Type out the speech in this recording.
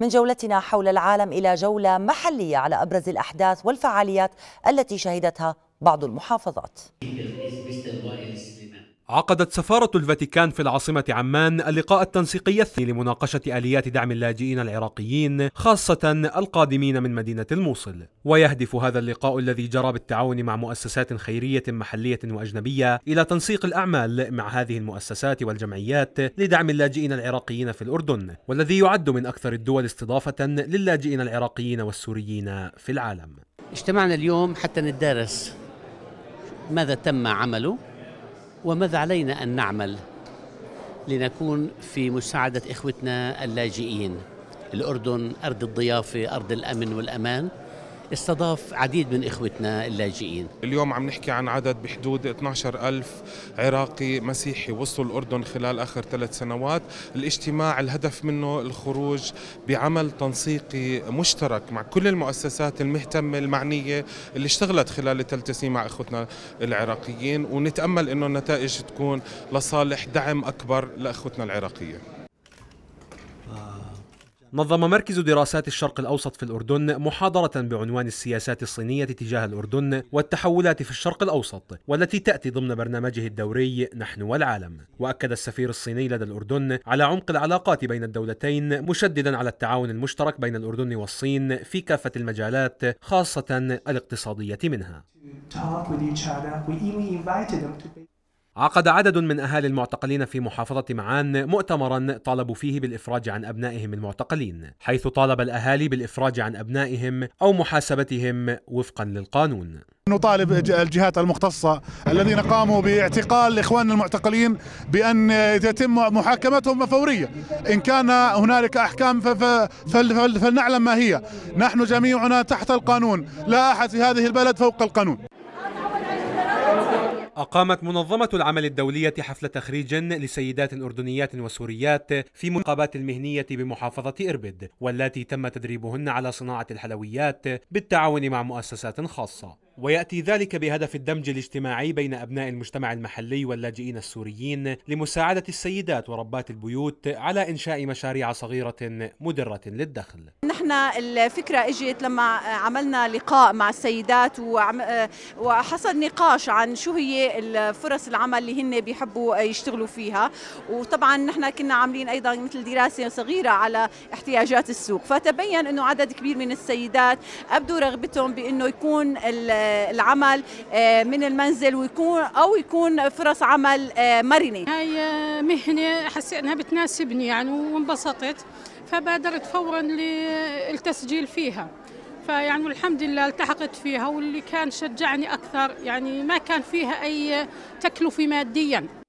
من جولتنا حول العالم إلى جولة محلية على أبرز الأحداث والفعاليات التي شهدتها بعض المحافظات عقدت سفارة الفاتيكان في العاصمة عمان اللقاء التنسيقي الثاني لمناقشة آليات دعم اللاجئين العراقيين خاصة القادمين من مدينة الموصل ويهدف هذا اللقاء الذي جرى بالتعاون مع مؤسسات خيرية محلية وأجنبية إلى تنسيق الأعمال مع هذه المؤسسات والجمعيات لدعم اللاجئين العراقيين في الأردن والذي يعد من أكثر الدول استضافة للاجئين العراقيين والسوريين في العالم اجتمعنا اليوم حتى ندرس ماذا تم عمله وماذا علينا أن نعمل لنكون في مساعدة إخوتنا اللاجئين الأردن أرض الضيافة أرض الأمن والأمان استضاف عديد من إخوتنا اللاجئين اليوم عم نحكي عن عدد بحدود 12 ألف عراقي مسيحي وصلوا الأردن خلال آخر ثلاث سنوات الاجتماع الهدف منه الخروج بعمل تنسيقي مشترك مع كل المؤسسات المهتمة المعنية اللي اشتغلت خلال الثلاث سنين مع إخوتنا العراقيين ونتأمل أنه النتائج تكون لصالح دعم أكبر لأخوتنا العراقية نظم مركز دراسات الشرق الأوسط في الأردن محاضرة بعنوان السياسات الصينية تجاه الأردن والتحولات في الشرق الأوسط والتي تأتي ضمن برنامجه الدوري نحن والعالم وأكد السفير الصيني لدى الأردن على عمق العلاقات بين الدولتين مشددا على التعاون المشترك بين الأردن والصين في كافة المجالات خاصة الاقتصادية منها عقد عدد من أهالي المعتقلين في محافظة معان مؤتمرا طالبوا فيه بالإفراج عن أبنائهم المعتقلين حيث طالب الأهالي بالإفراج عن أبنائهم أو محاسبتهم وفقا للقانون نطالب الجهات المختصة الذين قاموا باعتقال إخواننا المعتقلين بأن يتم محاكمتهم فورية إن كان هنالك أحكام فلنعلم ما هي نحن جميعنا تحت القانون لا أحد في هذه البلد فوق القانون أقامت منظمة العمل الدولية حفل تخريج لسيدات أردنيات وسوريات في منقبات المهنية بمحافظة إربد والتي تم تدريبهن على صناعة الحلويات بالتعاون مع مؤسسات خاصة ويأتي ذلك بهدف الدمج الاجتماعي بين أبناء المجتمع المحلي واللاجئين السوريين لمساعدة السيدات وربات البيوت على إنشاء مشاريع صغيرة مدرة للدخل نحن الفكرة إجت لما عملنا لقاء مع السيدات وحصل نقاش عن شو هي الفرص العمل اللي هن بيحبوا يشتغلوا فيها وطبعا نحن كنا عاملين أيضا مثل دراسة صغيرة على احتياجات السوق فتبين أنه عدد كبير من السيدات أبدوا رغبتهم بأنه يكون ال آه، العمل آه، من المنزل ويكون او يكون فرص عمل آه، مرنه هاي مهنه حسيت انها بتناسبني يعني وانبسطت فبادرت فورا للتسجيل فيها فيعني الحمد لله التحقت فيها واللي كان شجعني اكثر يعني ما كان فيها اي تكلفه ماديا